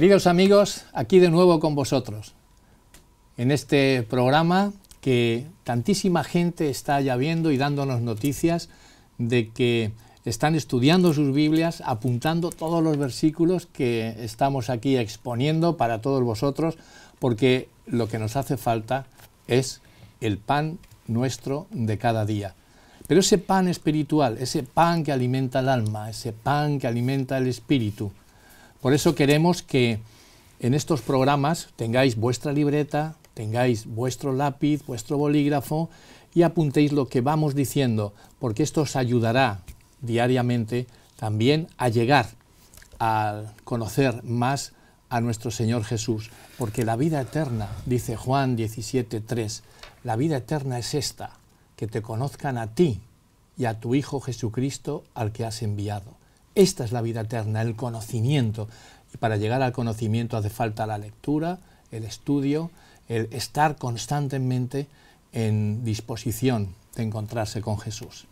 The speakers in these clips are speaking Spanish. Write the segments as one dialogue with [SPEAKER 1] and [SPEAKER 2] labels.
[SPEAKER 1] Queridos amigos, aquí de nuevo con vosotros, en este programa que tantísima gente está ya viendo y dándonos noticias de que están estudiando sus Biblias, apuntando todos los versículos que estamos aquí exponiendo para todos vosotros, porque lo que nos hace falta es el pan nuestro de cada día. Pero ese pan espiritual, ese pan que alimenta el alma, ese pan que alimenta el espíritu, por eso queremos que en estos programas tengáis vuestra libreta, tengáis vuestro lápiz, vuestro bolígrafo y apuntéis lo que vamos diciendo, porque esto os ayudará diariamente también a llegar a conocer más a nuestro Señor Jesús, porque la vida eterna, dice Juan 17:3, la vida eterna es esta, que te conozcan a ti y a tu Hijo Jesucristo al que has enviado. Esta es la vida eterna, el conocimiento. Y para llegar al conocimiento hace falta la lectura, el estudio, el estar constantemente en disposición de encontrarse con Jesús.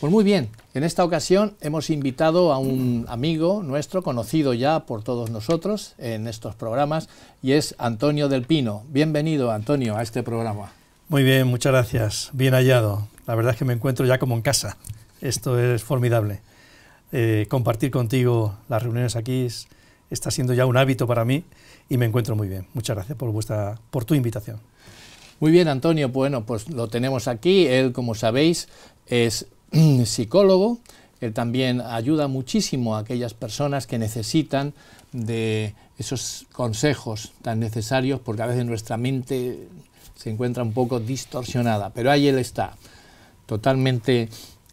[SPEAKER 1] Pues muy bien, en esta ocasión hemos invitado a un amigo nuestro, conocido ya por todos nosotros en estos programas, y es Antonio del Pino. Bienvenido, Antonio, a este programa.
[SPEAKER 2] Muy bien, muchas gracias. Bien hallado. La verdad es que me encuentro ya como en casa. Esto es formidable. Eh, compartir contigo las reuniones aquí está siendo ya un hábito para mí y me encuentro muy bien. Muchas gracias por, vuestra, por tu invitación.
[SPEAKER 1] Muy bien, Antonio. Bueno, pues lo tenemos aquí. Él, como sabéis, es psicólogo. Él también ayuda muchísimo a aquellas personas que necesitan de esos consejos tan necesarios porque a veces nuestra mente se encuentra un poco distorsionada. Pero ahí él está, totalmente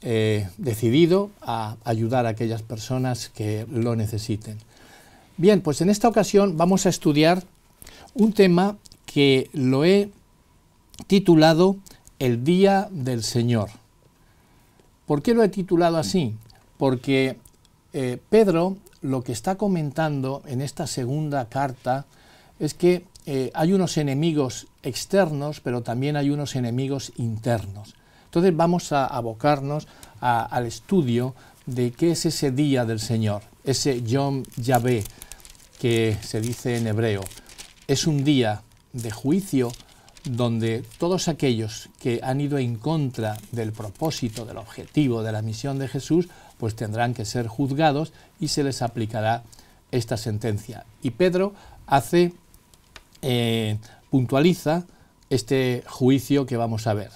[SPEAKER 1] eh, decidido a ayudar a aquellas personas que lo necesiten. Bien, pues en esta ocasión vamos a estudiar un tema que lo he titulado El Día del Señor. ¿Por qué lo he titulado así? Porque eh, Pedro lo que está comentando en esta segunda carta es que eh, hay unos enemigos externos, pero también hay unos enemigos internos. Entonces vamos a abocarnos al estudio de qué es ese día del Señor, ese Yom Yahvé que se dice en hebreo. Es un día de juicio donde todos aquellos que han ido en contra del propósito, del objetivo, de la misión de Jesús, pues tendrán que ser juzgados y se les aplicará esta sentencia. Y Pedro hace, eh, puntualiza este juicio que vamos a ver.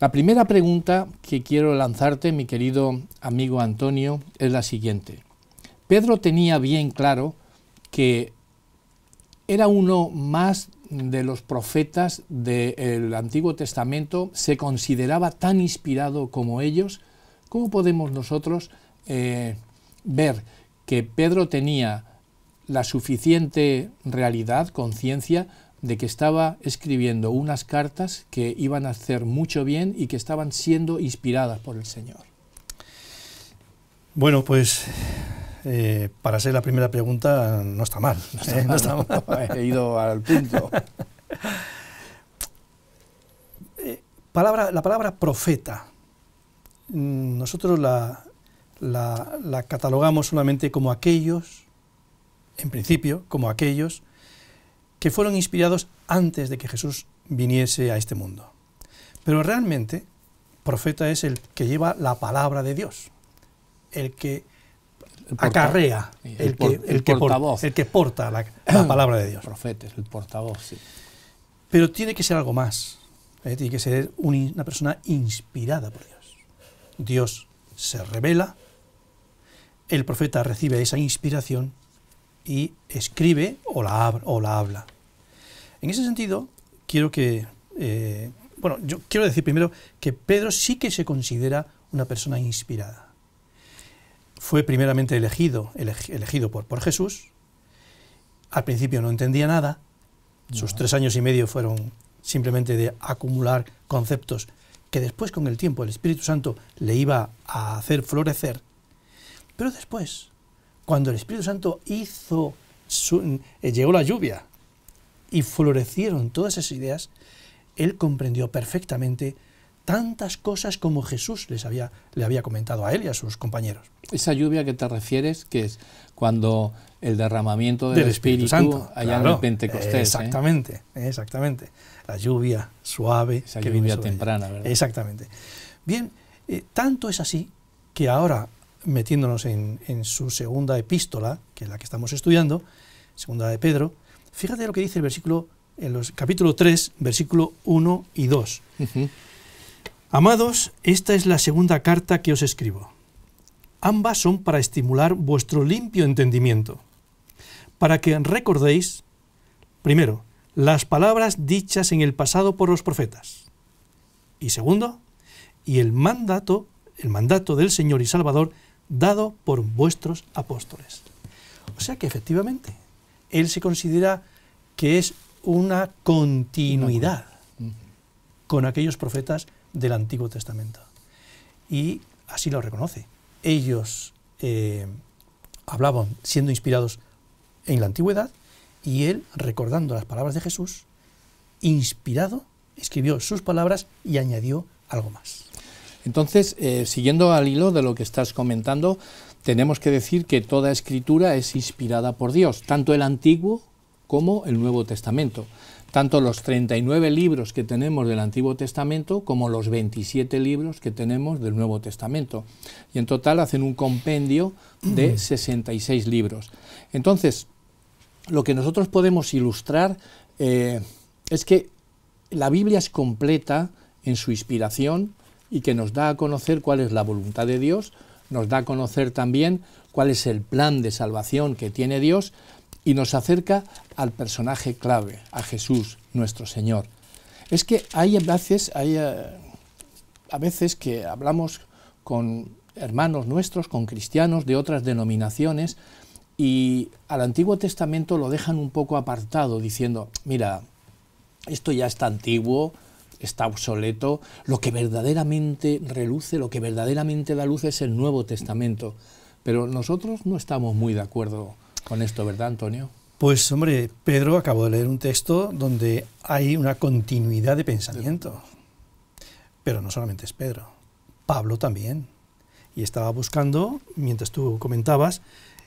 [SPEAKER 1] La primera pregunta que quiero lanzarte, mi querido amigo Antonio, es la siguiente. Pedro tenía bien claro que era uno más de los profetas del Antiguo Testamento, se consideraba tan inspirado como ellos. ¿Cómo podemos nosotros eh, ver que Pedro tenía la suficiente realidad, conciencia, de que estaba escribiendo unas cartas que iban a hacer mucho bien y que estaban siendo inspiradas por el Señor.
[SPEAKER 2] Bueno, pues eh, para ser la primera pregunta no está mal. No ¿eh? está, mal, He
[SPEAKER 1] ido al punto. Eh,
[SPEAKER 2] palabra, la palabra profeta, mm, nosotros la catalogamos solamente como aquellos, en principio, como aquellos que fueron inspirados antes de que Jesús viniese a este mundo. Pero realmente, profeta es el que lleva la palabra de Dios, el que
[SPEAKER 1] acarrea, el, que, el que
[SPEAKER 2] porta la, palabra de
[SPEAKER 1] Dios. El profeta es el portavoz, sí.
[SPEAKER 2] Pero tiene que ser algo más. Eh, tiene que ser una persona inspirada por Dios. Dios se revela, el profeta recibe esa inspiración y escribe o la, o la habla. En ese sentido, quiero que... Eh, bueno, yo quiero decir primero que Pedro sí que se considera una persona inspirada. Fue primeramente elegido, elegido por, por Jesús. Al principio no entendía nada. Sus tres años y medio fueron simplemente de acumular conceptos que después con el tiempo el Espíritu Santo le iba a hacer florecer. Pero después cuando el Espíritu Santo hizo, eh, llegó la lluvia y florecieron todas esas ideas, él comprendió perfectamente tantas cosas como Jesús les había, le había comentado a él y a sus compañeros.
[SPEAKER 1] Esa lluvia que te refieres, que es cuando el derramamiento del, Espíritu, Santo, allá en el Pentecostés. ¿eh? Exactamente,
[SPEAKER 2] exactamente. La lluvia suave. que que lluvia temprana, ¿verdad? Exactamente. Bien, eh, tanto es así que ahora metiéndonos en, su segunda epístola, que es la que estamos estudiando, segunda de Pedro, fíjate lo que dice el versículo, en los capítulo 3, versículo 1 y 2. Amados, esta es la segunda carta que os escribo. Ambas son para estimular vuestro limpio entendimiento, para que recordéis, primero, las palabras dichas en el pasado por los profetas, y segundo, y el mandato, el mandato del Señor y Salvador dado por vuestros apóstoles. O sea que efectivamente, él se considera que es una continuidad con aquellos profetas del Antiguo Testamento. Y así lo reconoce. Ellos eh, hablaban siendo inspirados en la antigüedad y él, recordando las palabras de Jesús, inspirado, escribió sus palabras y añadió algo más.
[SPEAKER 1] Entonces, eh, siguiendo al hilo de lo que estás comentando, tenemos que decir que toda escritura es inspirada por Dios, tanto el Antiguo como el Nuevo Testamento. Tanto los 39 libros que tenemos del Antiguo Testamento como los 27 libros que tenemos del Nuevo Testamento. Y en total hacen un compendio de 66 libros. Entonces, lo que nosotros podemos ilustrar eh, es que la Biblia es completa en su inspiración, y que nos da a conocer cuál es la voluntad de Dios, nos da a conocer también cuál es el plan de salvación que tiene Dios y nos acerca al personaje clave, a Jesús, nuestro Señor. Es que hay veces, hay, eh, a veces que hablamos con hermanos nuestros, con cristianos de otras denominaciones, y al Antiguo Testamento lo dejan un poco apartado, diciendo, mira, esto ya está antiguo, está obsoleto. Lo que verdaderamente reluce, lo que verdaderamente da luz es el Nuevo Testamento. Pero nosotros no estamos muy de acuerdo con esto, ¿verdad, Antonio? Pues hombre,
[SPEAKER 2] Pedro, acabo de leer un texto donde hay una continuidad de pensamiento. Pero no solamente es Pedro, Pablo también. Y estaba buscando, mientras tú comentabas,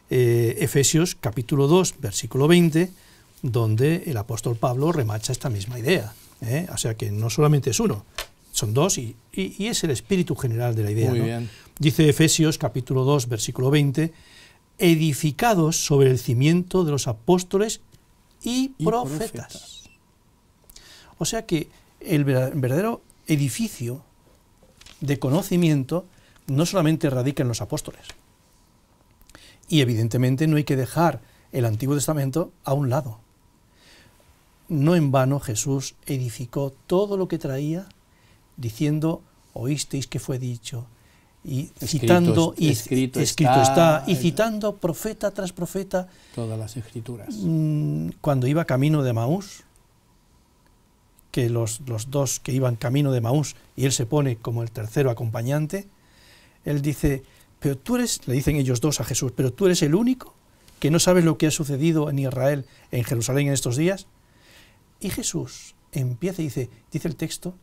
[SPEAKER 2] eh, Efesios capítulo 2, versículo 20, donde el apóstol Pablo remacha esta misma idea. ¿eh? O sea que no solamente es uno, son dos y, es el espíritu general de la idea. Dice Efesios capítulo 2, versículo 20, edificados sobre el cimiento de los apóstoles y, profetas. O sea que el verdadero edificio de conocimiento no solamente radica en los apóstoles. Y evidentemente no hay que dejar el Antiguo Testamento a un lado. No en vano Jesús edificó todo lo que traía diciendo, oísteis que fue dicho, y citando y escrito, está, y eh, citando profeta tras profeta todas las escrituras mm, cuando iba camino de Maús que los, los, dos que iban camino de Maús y él se pone como el tercero acompañante él dice pero tú eres le dicen ellos dos a Jesús pero tú eres el único que no sabes lo que ha sucedido en Israel en Jerusalén en estos días y Jesús empieza y dice, dice el texto,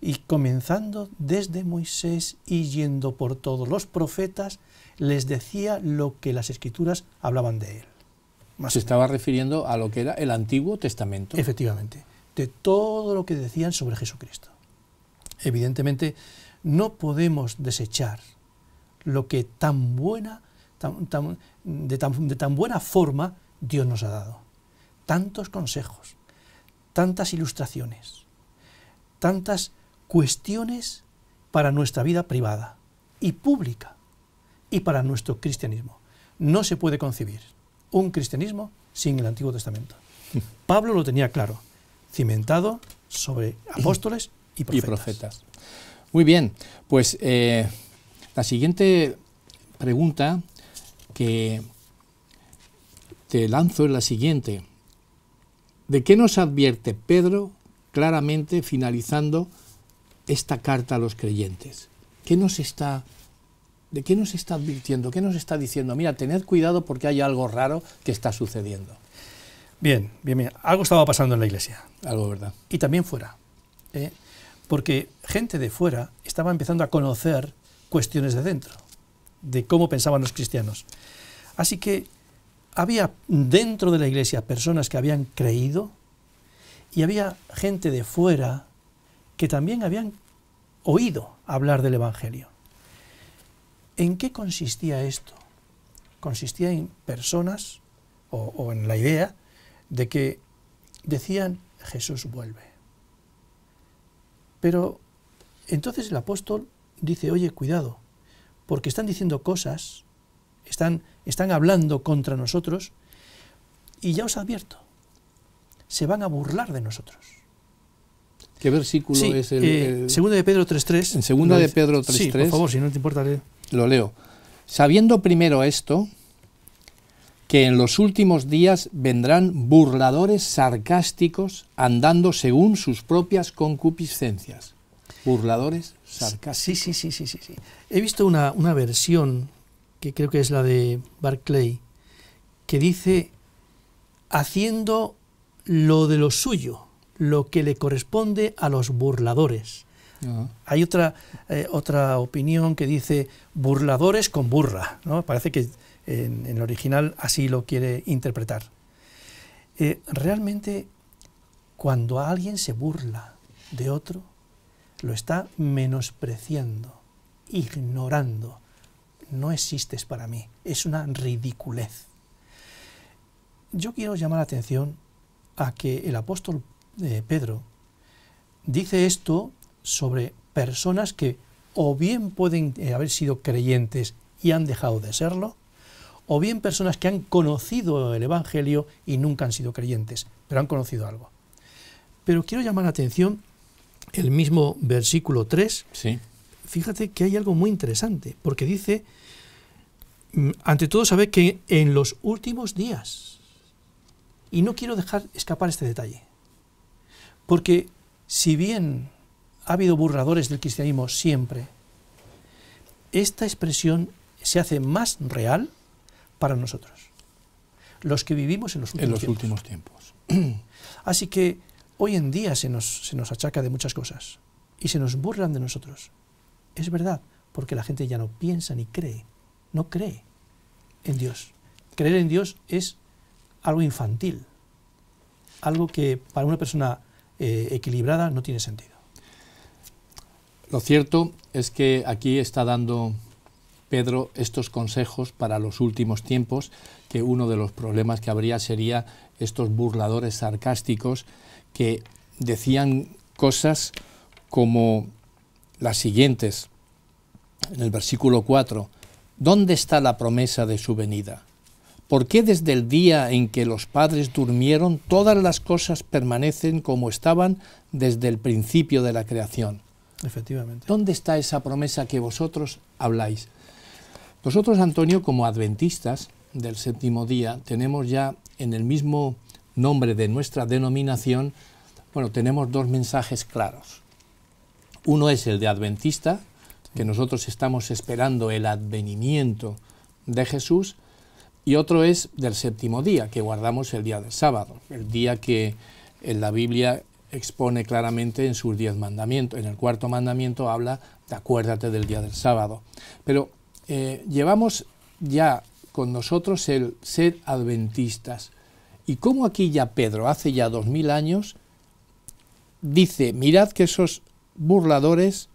[SPEAKER 2] y comenzando desde Moisés y yendo por todos los profetas, les decía lo que las escrituras hablaban de él.
[SPEAKER 1] Se estaba refiriendo a lo que era el Antiguo Testamento. Efectivamente,
[SPEAKER 2] de todo lo que decían sobre Jesucristo. Evidentemente, no podemos desechar lo que tan buena, tan, de tan buena forma Dios nos ha dado. Tantos consejos, tantas ilustraciones, tantas cuestiones para nuestra vida privada y pública y para nuestro cristianismo. No se puede concebir un cristianismo sin el Antiguo Testamento.
[SPEAKER 1] Pablo lo tenía claro, cimentado sobre apóstoles y profetas. Muy bien, pues eh, la siguiente pregunta que te lanzo es la siguiente. ¿De qué nos advierte Pedro claramente finalizando esta carta a los creyentes? ¿Qué nos está, ¿De qué nos está advirtiendo? ¿Qué nos está diciendo? Mira, tened cuidado porque hay algo raro que está sucediendo.
[SPEAKER 2] Bien, bien, bien. Algo estaba pasando en la iglesia. Algo, ¿verdad? Y también fuera. ¿eh? Porque gente de fuera estaba empezando a conocer cuestiones de dentro, de cómo pensaban los cristianos. Así que había dentro de la iglesia personas que habían creído y había gente de fuera que también habían oído hablar del Evangelio. ¿En qué consistía esto? Consistía en personas o, en la idea de que decían Jesús vuelve. Pero entonces el apóstol dice, oye, cuidado, porque están diciendo cosas están, están hablando contra nosotros y ya os advierto, se van a burlar de nosotros.
[SPEAKER 1] ¿Qué versículo es el, eh, de Pedro 3.3. En Segunda de Pedro 3.3. Sí, por favor, si no te importa. Lo leo. Sabiendo primero esto, que en los últimos días vendrán burladores sarcásticos andando según sus propias concupiscencias. Burladores sarcásticos.
[SPEAKER 2] Sí, sí, sí, sí. sí, sí. He visto una, una versión que creo que es la de Barclay, que dice, haciendo lo de lo suyo, lo que le corresponde a los burladores. Ah. Hay otra, eh, otra opinión que dice burladores con burra, ¿no? Parece que en, el original así lo quiere interpretar. Eh, realmente, cuando alguien se burla de otro, lo está menospreciando, ignorando, no existes para mí, es una ridiculez. Yo quiero llamar la atención a que el apóstol eh, Pedro dice esto sobre personas que o bien pueden eh, haber sido creyentes y han dejado de serlo, o bien personas que han conocido el Evangelio y nunca han sido creyentes, pero han conocido algo. Pero quiero llamar la atención el mismo versículo 3, sí fíjate que hay algo muy interesante, porque dice, mm, ante todo sabe que en los últimos días, y no quiero dejar escapar este detalle, porque si bien ha habido burladores del cristianismo siempre, esta expresión se hace más real para nosotros, los que vivimos en los últimos, tiempos. últimos tiempos. Así que hoy en día se nos, se nos achaca de muchas cosas y se nos burlan de nosotros. Es verdad, porque la gente ya no piensa ni cree, no cree en Dios. Creer en Dios es algo infantil, algo que para una persona eh, equilibrada no tiene sentido.
[SPEAKER 1] Lo cierto es que aquí está dando Pedro estos consejos para los últimos tiempos, que uno de los problemas que habría sería estos burladores sarcásticos que decían cosas como las siguientes, en el versículo 4, ¿dónde está la promesa de su venida? ¿Por qué desde el día en que los padres durmieron todas las cosas permanecen como estaban desde el principio de la creación? Efectivamente. ¿Dónde está esa promesa que vosotros habláis? Nosotros, Antonio, como adventistas del séptimo día, tenemos ya en el mismo nombre de nuestra denominación, bueno, tenemos dos mensajes claros. Uno es el de adventista, que nosotros estamos esperando el advenimiento de Jesús, y otro es del séptimo día, que guardamos el día del sábado, el día que en la Biblia expone claramente en sus diez mandamientos. En el cuarto mandamiento habla de acuérdate del día del sábado. Pero eh, llevamos ya con nosotros el ser adventistas. Y como aquí ya Pedro, hace ya dos mil años, dice, mirad que esos burladores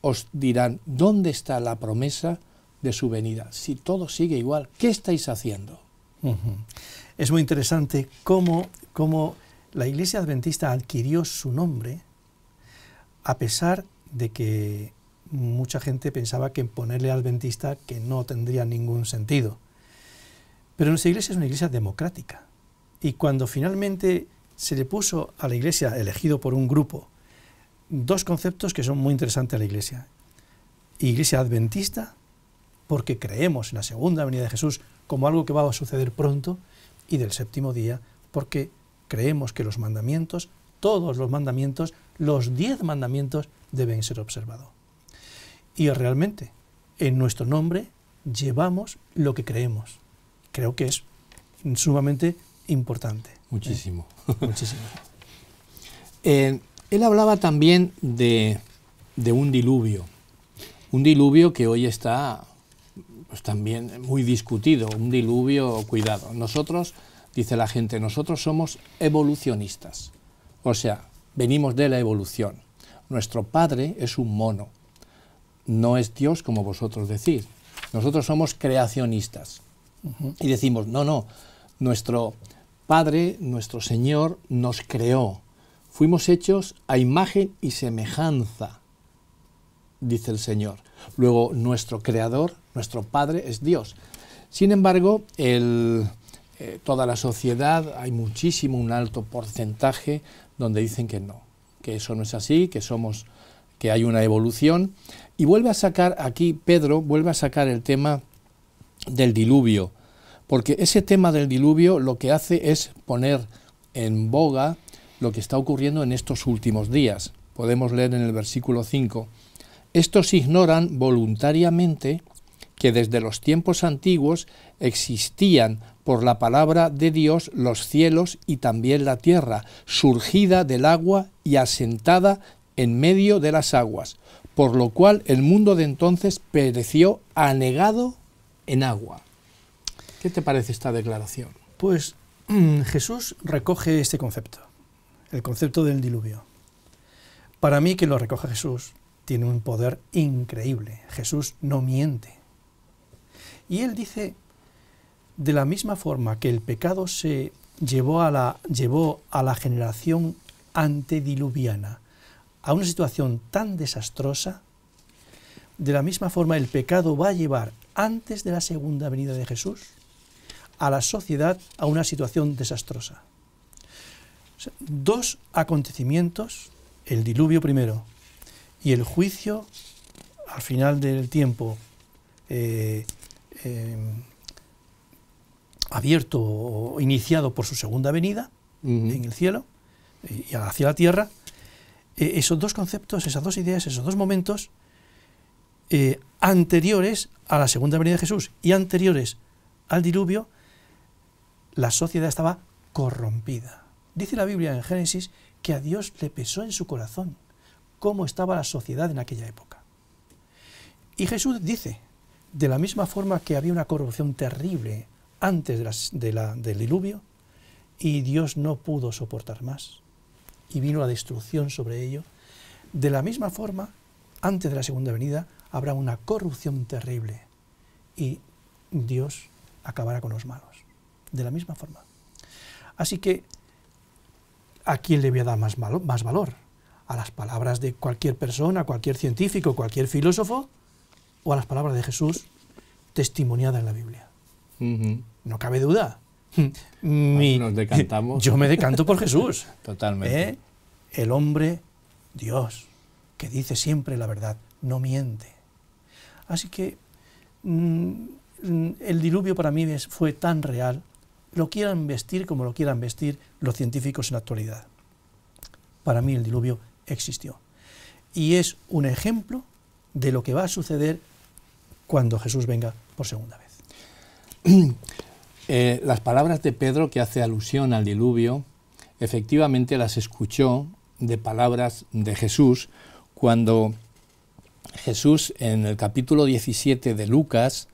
[SPEAKER 1] os dirán, ¿dónde está la promesa de su venida? Si todo sigue igual, ¿qué estáis haciendo? Es muy interesante cómo,
[SPEAKER 2] cómo la Iglesia Adventista adquirió su nombre a pesar de que mucha gente pensaba que ponerle adventista que no tendría ningún sentido. Pero nuestra iglesia es una iglesia democrática. Y cuando finalmente se le puso a la iglesia, elegido por un grupo, dos conceptos que son muy interesantes a la Iglesia. Iglesia adventista, porque creemos en la segunda venida de Jesús como algo que va a suceder pronto, y del séptimo día, porque creemos que los mandamientos, todos los mandamientos, los diez mandamientos deben ser observados. Y realmente, en nuestro nombre llevamos lo que creemos. Creo que es sumamente importante. Muchísimo.
[SPEAKER 1] Eh, muchísimo. Él hablaba también de, un diluvio, un diluvio que hoy está pues, también muy discutido, un diluvio cuidado. Nosotros, dice la gente, nosotros somos evolucionistas, o sea, venimos de la evolución. Nuestro padre es un mono, no es Dios como vosotros decís. Nosotros somos creacionistas y decimos, no, no, nuestro Padre, nuestro Señor nos creó, fuimos hechos a imagen y semejanza, dice el Señor. Luego, nuestro Creador, nuestro Padre es Dios. Sin embargo, el, eh, toda la sociedad, hay muchísimo, un alto porcentaje donde dicen que no, que eso no es así, que somos que hay una evolución. Y vuelve a sacar aquí, Pedro, vuelve a sacar el tema del diluvio, porque ese tema del diluvio lo que hace es poner en boga lo que está ocurriendo en estos últimos días. Podemos leer en el versículo 5, estos ignoran voluntariamente que desde los tiempos antiguos existían por la palabra de Dios los cielos y también la tierra, surgida del agua y asentada en medio de las aguas, por lo cual el mundo de entonces pereció anegado en agua. ¿Qué te parece esta declaración? Pues Jesús recoge
[SPEAKER 2] este concepto el concepto del diluvio. Para mí, que lo recoge Jesús tiene un poder increíble. Jesús no miente. Y él dice, de la misma forma que el pecado se llevó a la, llevó a la generación antediluviana a una situación tan desastrosa, de la misma forma el pecado va a llevar antes de la segunda venida de Jesús a la sociedad a una situación desastrosa dos acontecimientos, el diluvio primero y el juicio al final del tiempo eh, eh, abierto o iniciado por su segunda venida en el cielo eh, y hacia la tierra, esos dos conceptos, esas dos ideas, esos dos momentos anteriores a la segunda venida de Jesús y anteriores al diluvio, la sociedad estaba corrompida Dice la Biblia en Génesis que a Dios le pesó en su corazón cómo estaba la sociedad en aquella época. Y Jesús dice, de la misma forma que había una corrupción terrible antes de la, del diluvio, y Dios no pudo soportar más, y vino la destrucción sobre ello, de la misma forma, antes de la segunda venida, habrá una corrupción terrible, y Dios acabará con los malos, de la misma forma. Así que ¿a quién le voy a dar más, más valor? ¿A las palabras de cualquier persona, cualquier científico, cualquier filósofo? ¿O a las palabras de Jesús testimoniadas en la Biblia? No cabe duda. Yo me decanto por Jesús. Totalmente. ¿Eh? El hombre, Dios, que dice siempre la verdad, no miente. Así que mm, mm, el diluvio para mí fue tan real lo quieran vestir como lo quieran vestir los científicos en la actualidad. Para mí el diluvio existió. Y es un ejemplo de lo que va a suceder cuando Jesús venga por segunda
[SPEAKER 1] vez. Eh, las palabras de Pedro que hace alusión al diluvio, efectivamente las escuchó de palabras de Jesús cuando Jesús en el capítulo 17 de Lucas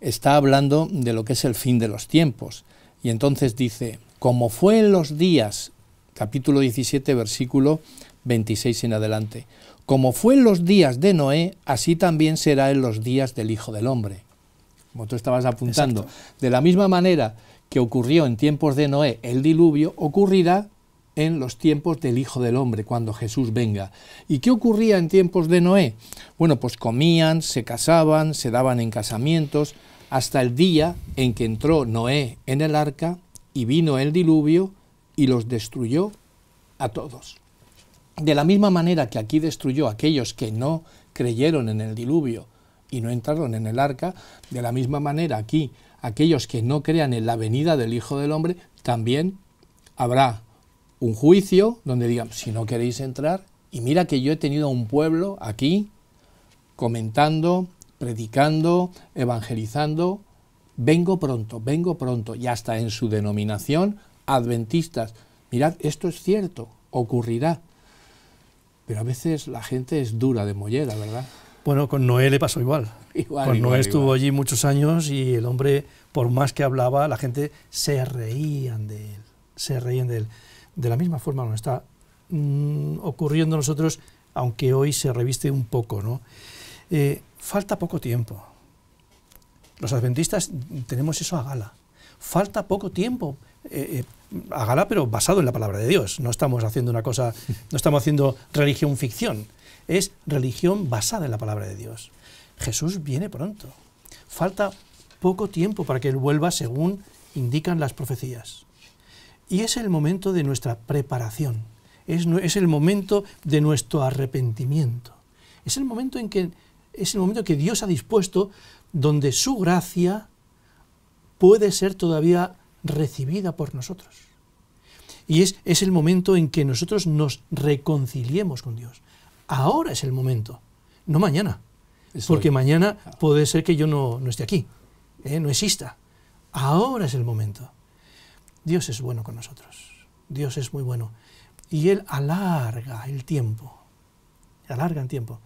[SPEAKER 1] está hablando de lo que es el fin de los tiempos y entonces dice, como fue en los días, capítulo 17, versículo 26 en adelante, como fue en los días de Noé, así también será en los días del Hijo del Hombre. Como tú estabas apuntando, de la misma manera que ocurrió en tiempos de Noé el diluvio, ocurrirá en los tiempos del Hijo del Hombre, cuando Jesús venga. ¿Y qué ocurría en tiempos de Noé? Bueno, pues comían, se casaban, se daban en casamientos, hasta el día en que entró Noé en el arca y vino el diluvio y los destruyó a todos. De la misma manera que aquí destruyó a aquellos que no creyeron en el diluvio y no entraron en el arca, de la misma manera aquí aquellos que no crean en la venida del Hijo del Hombre, también habrá un juicio donde digan, si no queréis entrar, y mira que yo he tenido un pueblo aquí comentando, predicando, evangelizando, vengo pronto, vengo pronto, y hasta en su denominación, adventistas. Mirad, esto es cierto, ocurrirá. Pero a veces la gente es dura de mollera, ¿verdad?
[SPEAKER 2] Bueno, con Noé le pasó igual. con Noé estuvo allí muchos años y el hombre, por más que hablaba, la gente se reían de él, se reían de él. De la misma forma nos está mm, ocurriendo a nosotros, aunque hoy se reviste un poco, ¿no? Eh, falta poco tiempo. Los adventistas tenemos eso a gala. Falta poco tiempo eh, eh, a gala, pero basado en la palabra de Dios. No estamos haciendo una cosa, no estamos haciendo religión ficción. Es religión basada en la palabra de Dios. Jesús viene pronto. Falta poco tiempo para que Él vuelva según indican las profecías. Y es el momento de nuestra preparación. Es, es el momento de nuestro arrepentimiento. Es el momento en que es el momento que Dios ha dispuesto donde su gracia puede ser todavía recibida por nosotros. Y es, el momento en que nosotros nos reconciliemos con Dios. Ahora es el momento, no mañana. porque mañana puede ser que yo no, esté aquí, ¿eh? no exista. Ahora es el momento. Dios es bueno con nosotros. Dios es muy bueno. Y Él alarga el tiempo. Alarga el tiempo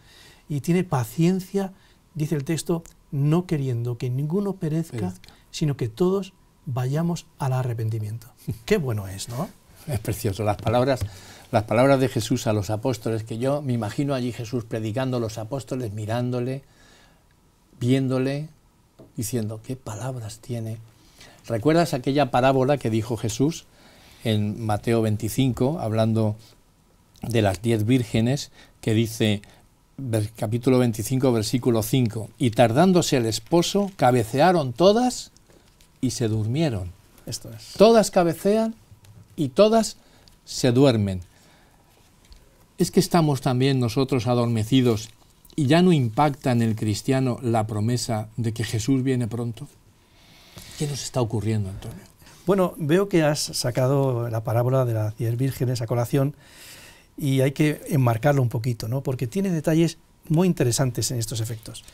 [SPEAKER 2] y tiene paciencia, dice el texto, no queriendo que ninguno perezca, sino que todos vayamos al arrepentimiento. Qué bueno es, ¿no?
[SPEAKER 1] Es precioso. Las palabras, las palabras de Jesús a los apóstoles, que yo me imagino allí Jesús predicando a los apóstoles, mirándole, viéndole, diciendo, ¿qué palabras tiene? ¿Recuerdas aquella parábola que dijo Jesús en Mateo 25, hablando de las diez vírgenes, que dice, capítulo 25, versículo 5. Y tardándose el esposo, cabecearon todas y se durmieron. Esto es. Todas cabecean y todas se duermen. Es que estamos también nosotros adormecidos y ya no impacta en el cristiano la promesa de que Jesús viene pronto. ¿Qué nos está ocurriendo, Antonio?
[SPEAKER 2] Bueno, veo que has sacado la parábola de las diez vírgenes a colación y hay que enmarcarlo un poquito, ¿no? porque tiene detalles muy interesantes en estos efectos.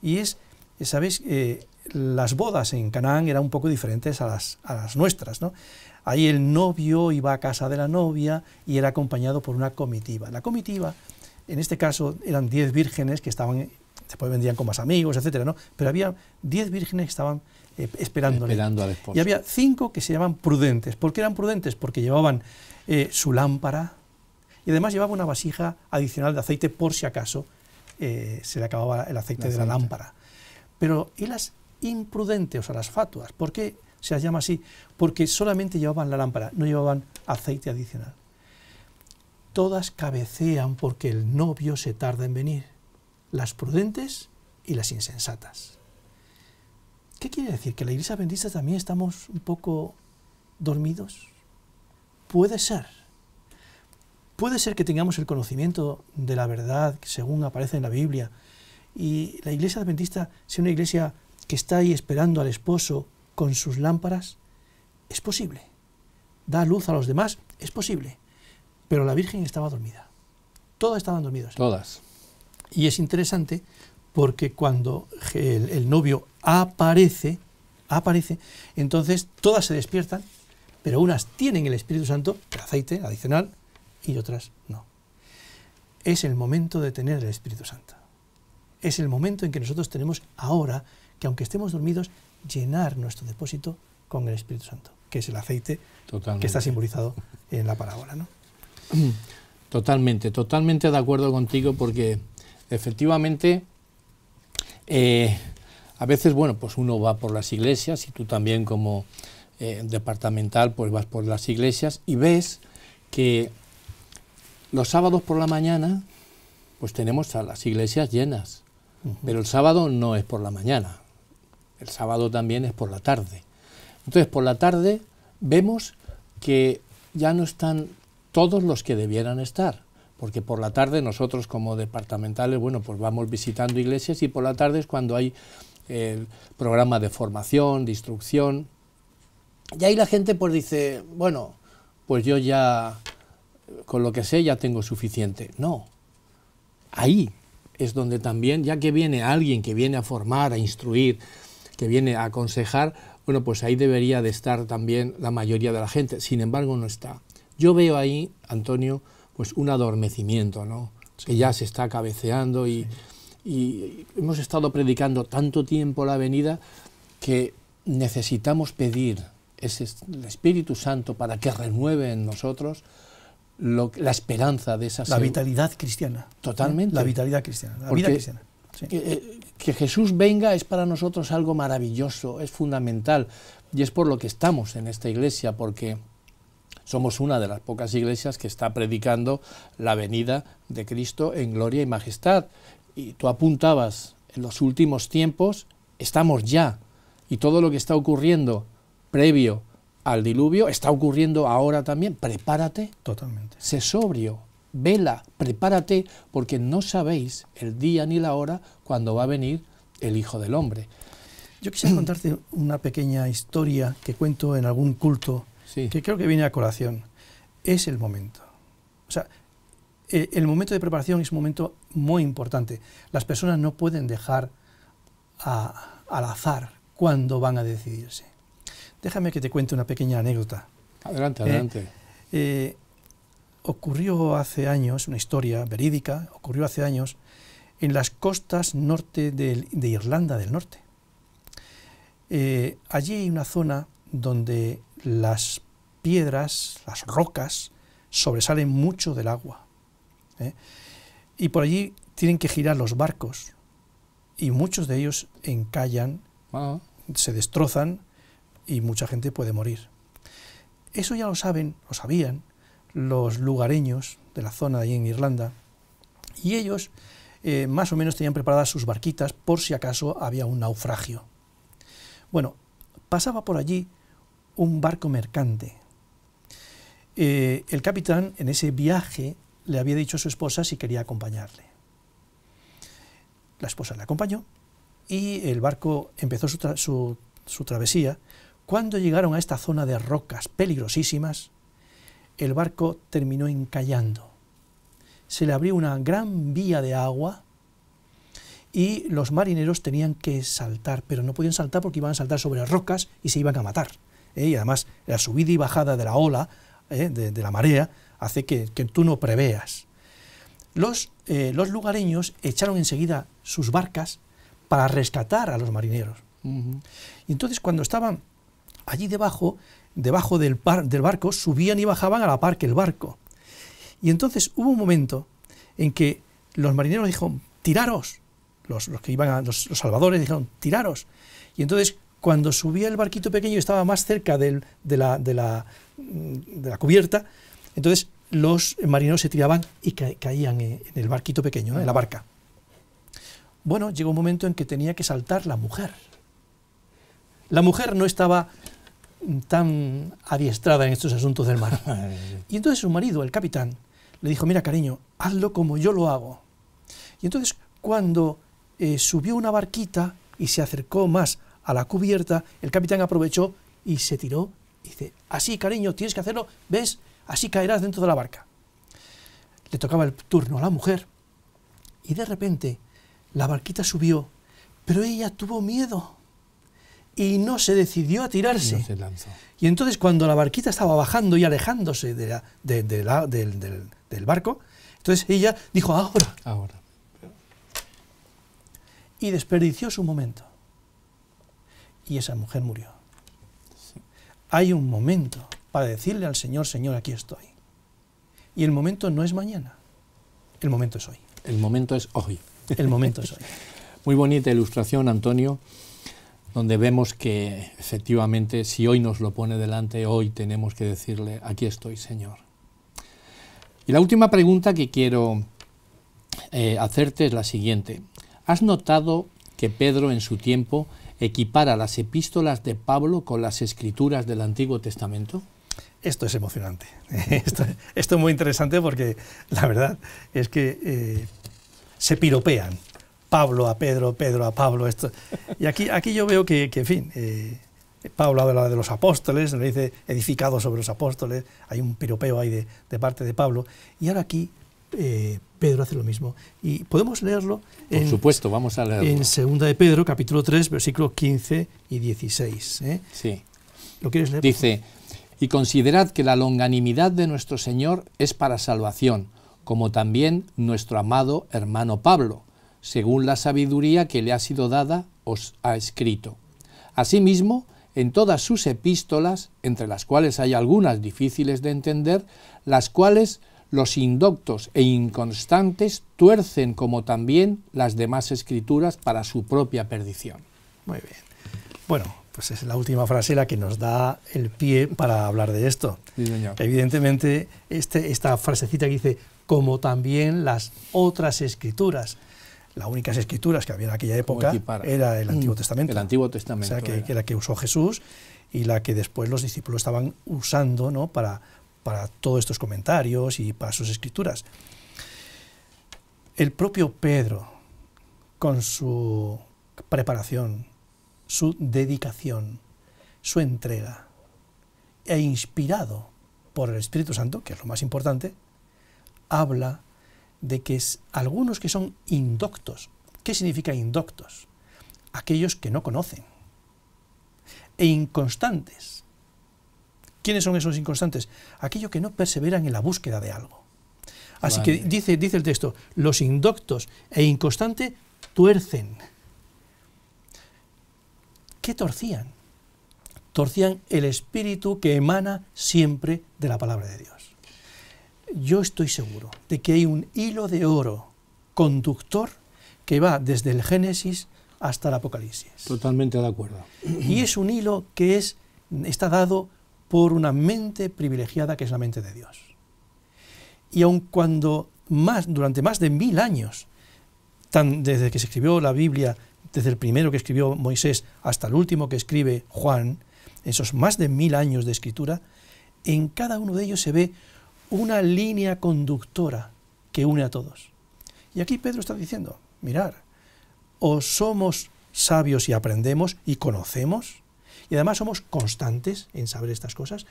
[SPEAKER 2] Y es, ¿sabéis? Eh, las bodas en Canaán eran un poco diferentes a las, a las nuestras. ¿no? Ahí el novio iba a casa de la novia y era acompañado por una comitiva. La comitiva, en este caso, eran diez vírgenes que estaban, después vendían con más amigos, etcétera, ¿no? Pero había diez vírgenes que estaban
[SPEAKER 1] eh, Esperando Y había
[SPEAKER 2] cinco que se llamaban prudentes. ¿Por qué eran prudentes? Porque llevaban eh, su lámpara, y además llevaba una vasija adicional de aceite por si acaso eh, se le acababa el aceite, de la lámpara. Pero ¿y las imprudentes, o sea, las fatuas? ¿Por qué se las llama así? Porque solamente llevaban la lámpara, no llevaban aceite adicional. Todas cabecean porque el novio se tarda en venir, las prudentes y las insensatas. ¿Qué quiere decir? ¿Que la iglesia bendita también estamos un poco dormidos? Puede ser. Puede ser que tengamos el conocimiento de la verdad, según aparece en la Biblia, y la iglesia adventista sea una iglesia que está ahí esperando al esposo con sus lámparas, es posible. Da luz a los demás, es posible. Pero la Virgen estaba dormida. Todas estaban dormidas. Todas. Y es interesante porque cuando el, el novio aparece, aparece, entonces todas se despiertan, pero unas tienen el Espíritu Santo, el aceite adicional, y otras no. Es el momento de tener el Espíritu Santo. Es el momento en que nosotros tenemos ahora que, aunque estemos dormidos, llenar nuestro depósito con el Espíritu Santo, que es el aceite
[SPEAKER 1] que está simbolizado en la parábola. Totalmente, totalmente de acuerdo contigo porque efectivamente eh, a veces, bueno, pues uno va por las iglesias y tú también como eh, departamental, pues vas por las iglesias y ves que los sábados por la mañana, pues tenemos a las iglesias llenas, pero el sábado no es por la mañana, el sábado también es por la tarde. Entonces, por la tarde vemos que ya no están todos los que debieran estar, porque por la tarde nosotros como departamentales, bueno, pues vamos visitando iglesias y por la tarde es cuando hay el eh, programa de formación, de instrucción, y ahí la gente pues dice, bueno, pues yo ya con lo que sé ya tengo suficiente. No, ahí es donde también, ya que viene alguien que viene a formar, a instruir, que viene a aconsejar, bueno, pues ahí debería de estar también la mayoría de la gente. Sin embargo, no está. Yo veo ahí, Antonio, pues un adormecimiento, ¿no? Que ya se está cabeceando y, y hemos estado predicando tanto tiempo la venida que necesitamos pedir el Espíritu Santo para que renueve en nosotros la esperanza de esa La vitalidad cristiana. Totalmente. La vitalidad
[SPEAKER 2] cristiana, la vida cristiana.
[SPEAKER 1] Eh, que, Jesús venga es para nosotros algo maravilloso, es fundamental. Y es por lo que estamos en esta iglesia, porque somos una de las pocas iglesias que está predicando la venida de Cristo en gloria y majestad. Y tú apuntabas, en los últimos tiempos estamos ya. Y todo lo que está ocurriendo previo al diluvio, está ocurriendo ahora también. Prepárate. Totalmente. Sé sobrio, vela, prepárate, porque no sabéis el día ni la hora cuando va a venir el Hijo del Hombre. Yo quisiera contarte
[SPEAKER 2] una pequeña historia que cuento en algún culto,
[SPEAKER 1] que creo que viene a colación.
[SPEAKER 2] Es el momento. O sea, e, el, momento de preparación es un momento muy importante. Las personas no pueden dejar al azar cuándo van a decidirse. Déjame que te cuente una pequeña anécdota. Adelante, eh, adelante. Eh, ocurrió hace años, una historia verídica, ocurrió hace años, en las costas norte de, Irlanda del Norte. Eh, allí hay una zona donde las piedras, las rocas, sobresalen mucho del agua. Y por allí tienen que girar los barcos. Y muchos de ellos encallan, se destrozan y mucha gente puede morir. Eso ya lo saben, lo sabían los lugareños de la zona de allí en Irlanda, y ellos eh, más o menos tenían preparadas sus barquitas por si acaso había un naufragio. Bueno, pasaba por allí un barco mercante. Eh, el capitán en ese viaje le había dicho a su esposa si quería acompañarle. La esposa le acompañó y el barco empezó su travesía cuando llegaron a esta zona de rocas peligrosísimas, el barco terminó encallando. Se le abrió una gran vía de agua y los marineros tenían que saltar, pero no podían saltar porque iban a saltar sobre las rocas y se iban a matar. ¿eh? Y además la subida y bajada de la ola, ¿eh? de, la marea, hace que, tú no preveas. Eh, los, lugareños echaron enseguida sus barcas para rescatar a los marineros. Y entonces cuando estaban allí debajo, debajo del, del barco, subían y bajaban a la par que el barco. Y entonces hubo un momento en que los marineros dijeron, tiraros, los, que iban a, los, salvadores dijeron, tiraros. Y entonces cuando subía el barquito pequeño y estaba más cerca de, la, de, la, cubierta, entonces los marineros se tiraban y caían en, el barquito pequeño, en la barca. Bueno, llegó un momento en que tenía que saltar la mujer. La mujer no estaba tan adiestrada en estos asuntos del mar. Y entonces su marido, el capitán, le dijo, mira cariño, hazlo como yo lo hago. Y entonces cuando eh, subió una barquita y se acercó más a la cubierta, el capitán aprovechó y se tiró y dice, así cariño, tienes que hacerlo, ves, así caerás dentro de la barca. Le tocaba el turno a la mujer y de repente la barquita subió, pero ella tuvo miedo y no se decidió a tirarse. Y entonces cuando la barquita estaba bajando y alejándose del, barco, entonces ella dijo, ahora. Ahora. Y desperdició su momento. Y esa mujer murió. Hay un momento para decirle al Señor, Señor, aquí estoy. Y el momento no es mañana. El momento es hoy.
[SPEAKER 1] El momento es hoy. El momento es hoy. Muy bonita ilustración, Antonio donde vemos que efectivamente si hoy nos lo pone delante, hoy tenemos que decirle, aquí estoy, Señor. Y la última pregunta que quiero eh, hacerte es la siguiente. ¿Has notado que Pedro en su tiempo equipara las epístolas de Pablo con las escrituras del Antiguo Testamento?
[SPEAKER 2] Esto es emocionante.
[SPEAKER 1] Esto, es muy interesante porque la verdad es que eh, se piropean
[SPEAKER 2] Pablo a Pedro, Pedro a Pablo. Esto. Y aquí, aquí yo veo que, en fin, eh, Pablo habla de los apóstoles, le dice edificado sobre los apóstoles, hay un piropeo ahí de, parte de Pablo. Y ahora aquí eh, Pedro hace lo mismo. Y podemos leerlo.
[SPEAKER 1] en, supuesto, vamos a En
[SPEAKER 2] segunda de Pedro, capítulo 3, versículos 15 y 16. ¿eh? Sí. ¿Lo quieres leer?
[SPEAKER 1] Dice, y considerad que la longanimidad de nuestro Señor es para salvación, como también nuestro amado hermano Pablo según la sabiduría que le ha sido dada, os ha escrito. Asimismo, en todas sus epístolas, entre las cuales hay algunas difíciles de entender, las cuales los indoctos e inconstantes tuercen como también las demás escrituras para su propia perdición. Muy bien. Bueno, pues
[SPEAKER 2] es la última frase la que nos da el pie para hablar de esto. Evidentemente, este, esta frasecita que dice, como también las otras escrituras las únicas escrituras que había en aquella época era el Antiguo mm, Testamento. El Antiguo Testamento. O sea, que, la que usó Jesús y la que después los discípulos estaban usando ¿no? para, para todos estos comentarios y para sus escrituras. El propio Pedro, con su preparación, su dedicación, su entrega, e inspirado por el Espíritu Santo, que es lo más importante, habla de que algunos que son indoctos, ¿qué significa indoctos? Aquellos que no conocen, e inconstantes. ¿Quiénes son esos inconstantes? Aquellos que no perseveran en la búsqueda de algo. Así que dice, dice el texto, los indoctos e inconstantes tuercen. ¿Qué torcían? Torcían el espíritu que emana siempre de la palabra de Dios yo estoy seguro de que hay un hilo de oro conductor que va desde el Génesis hasta el Apocalipsis. Totalmente de acuerdo. Y es un hilo que es, está dado por una mente privilegiada que es la mente de Dios. Y aun cuando más, durante más de mil años, desde que se escribió la Biblia, desde el primero que escribió Moisés hasta el último que escribe Juan, esos más de mil años de escritura, en cada uno de ellos se ve una línea conductora que une a todos. Y aquí Pedro está diciendo, mirar, o somos sabios y aprendemos y conocemos, y además somos constantes en saber estas cosas,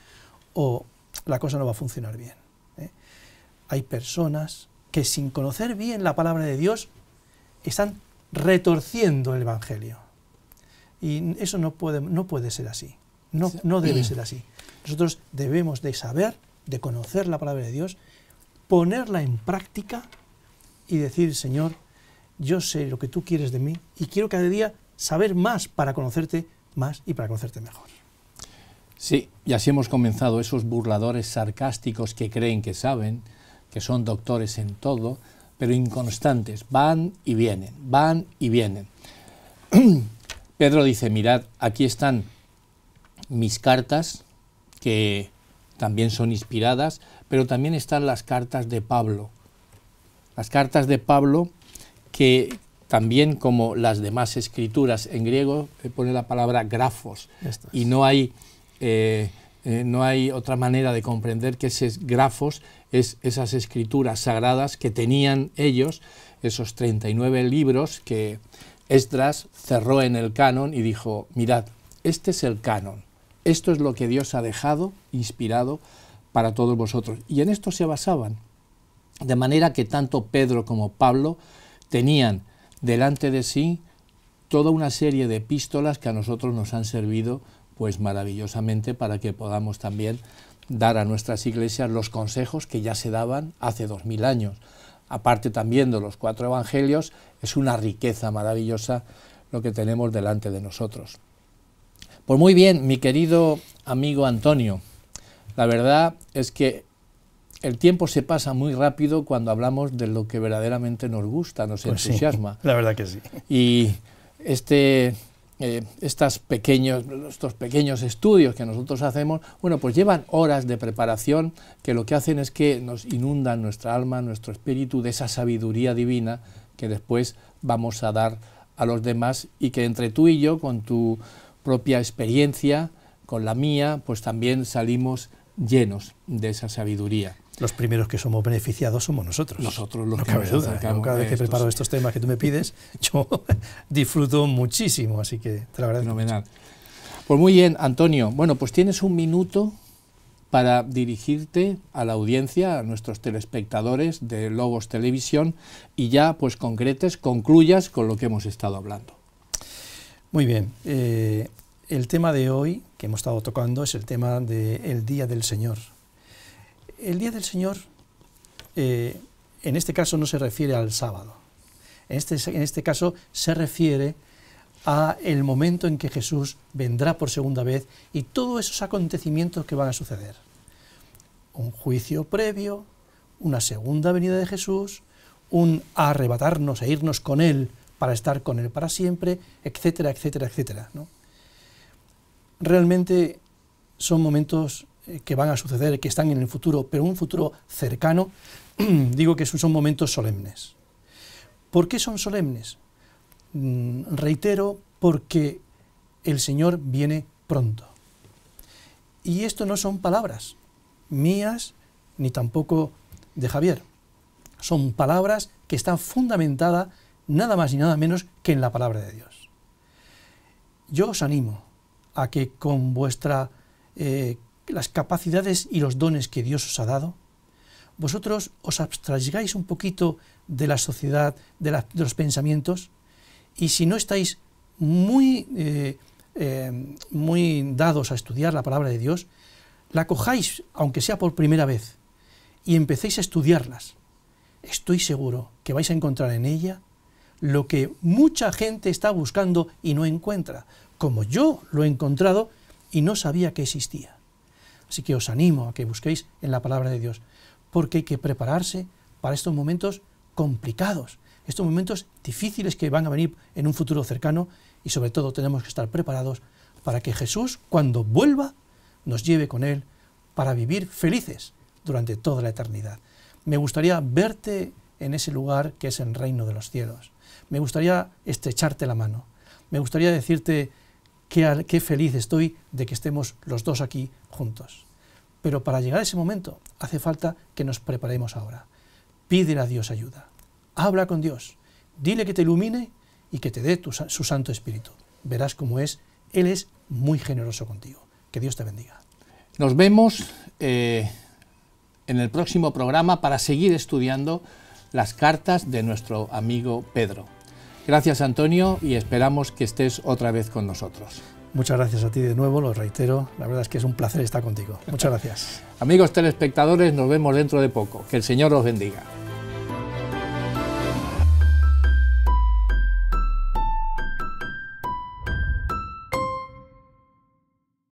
[SPEAKER 2] o la cosa no va a funcionar bien. ¿eh? Hay personas que sin conocer bien la palabra de Dios están retorciendo el Evangelio. Y eso no puede, no puede ser así, no, no debe ser así. Nosotros debemos de saber de conocer la palabra de Dios, ponerla en práctica y decir, Señor, yo sé lo que tú quieres de mí y quiero cada día saber más para conocerte más y para conocerte
[SPEAKER 1] mejor. Sí, y así hemos comenzado esos burladores sarcásticos que creen que saben, que son doctores en todo, pero inconstantes, van y vienen, van y vienen. Pedro dice, mirad, aquí están mis cartas que también son inspiradas, pero también están las cartas de Pablo. Las cartas de Pablo que también como las demás escrituras en griego pone la palabra grafos y no hay, eh, eh, no hay otra manera de comprender que esos grafos es esas escrituras sagradas que tenían ellos, esos 39 libros que Esdras cerró en el canon y dijo, mirad, este es el canon. Esto es lo que Dios ha dejado, inspirado para todos vosotros. Y en esto se basaban. De manera que tanto Pedro como Pablo tenían delante de sí toda una serie de epístolas que a nosotros nos han servido pues maravillosamente para que podamos también dar a nuestras iglesias los consejos que ya se daban hace dos mil años. Aparte también de los cuatro evangelios, es una riqueza maravillosa lo que tenemos delante de nosotros. Pues muy bien, mi querido amigo Antonio, la verdad es que el tiempo se pasa muy rápido cuando hablamos de lo que verdaderamente nos gusta, nos pues entusiasma. la verdad que sí. Y este, eh, estas pequeños, estos pequeños estudios que nosotros hacemos, bueno, pues llevan horas de preparación que lo que hacen es que nos inundan nuestra alma, nuestro espíritu de esa sabiduría divina que después vamos a dar a los demás y que entre tú y yo, con tu propia experiencia, con la mía, pues también salimos llenos de esa sabiduría. Los primeros
[SPEAKER 2] que somos beneficiados somos nosotros. Nosotros, los no cabe duda. Cada vez que preparo
[SPEAKER 1] estos temas que tú me
[SPEAKER 2] pides, yo disfruto muchísimo, así que te lo agradezco. Fenomenal.
[SPEAKER 1] Pues muy bien, Antonio. Bueno, pues tienes un minuto para dirigirte a la audiencia, a nuestros telespectadores de Lobos Televisión y ya pues concretes, concluyas con lo que hemos estado hablando. Muy bien. Eh, el tema
[SPEAKER 2] de hoy que hemos estado tocando es el tema del Día del Señor. El Día del Señor, eh, en este caso, no se refiere al sábado. En este, en este caso se refiere a el momento en que Jesús vendrá por segunda vez y todos esos acontecimientos que van a suceder. Un juicio previo, una segunda venida de Jesús, un arrebatarnos e irnos con Él para estar con Él para siempre, etcétera, etcétera, etcétera. ¿no? Realmente son momentos eh, que van a suceder, que están en el futuro, pero un futuro cercano, digo que son momentos solemnes. ¿Por qué son solemnes? Mm, reitero, porque el Señor viene pronto. Y esto no son palabras mías ni tampoco de Javier. Son palabras que están fundamentadas nada más y nada menos que en la palabra de Dios. Yo os animo a que con vuestra, eh, las capacidades y los dones que Dios os ha dado, vosotros os abstraigáis un poquito de la sociedad, de, los pensamientos, y si no estáis muy, eh, eh, muy dados a estudiar la palabra de Dios, la cojáis, aunque sea por primera vez, y empecéis a estudiarlas. Estoy seguro que vais a encontrar en ella lo que mucha gente está buscando y no encuentra, como yo lo he encontrado y no sabía que existía. Así que os animo a que busquéis en la palabra de Dios, porque hay que prepararse para estos momentos complicados, estos momentos difíciles que van a venir en un futuro cercano y sobre todo tenemos que estar preparados para que Jesús, cuando vuelva, nos lleve con Él para vivir felices durante toda la eternidad. Me gustaría verte en ese lugar que es el reino de los cielos. Me gustaría estrecharte la mano. Me gustaría decirte qué, feliz estoy de que estemos los dos aquí juntos. Pero para llegar a ese momento hace falta que nos preparemos ahora. Pídele a Dios ayuda. Habla con Dios. Dile que te ilumine y que te dé su Santo Espíritu. Verás cómo es. Él es muy generoso contigo. Que Dios te bendiga.
[SPEAKER 1] Nos vemos eh, en el próximo programa para seguir estudiando las cartas de nuestro amigo Pedro. Gracias Antonio y esperamos que estés otra vez con nosotros.
[SPEAKER 2] Muchas gracias a ti de nuevo, lo reitero, la verdad es que es un placer estar contigo. Muchas gracias.
[SPEAKER 1] Amigos telespectadores, nos vemos dentro de poco. Que el Señor los bendiga.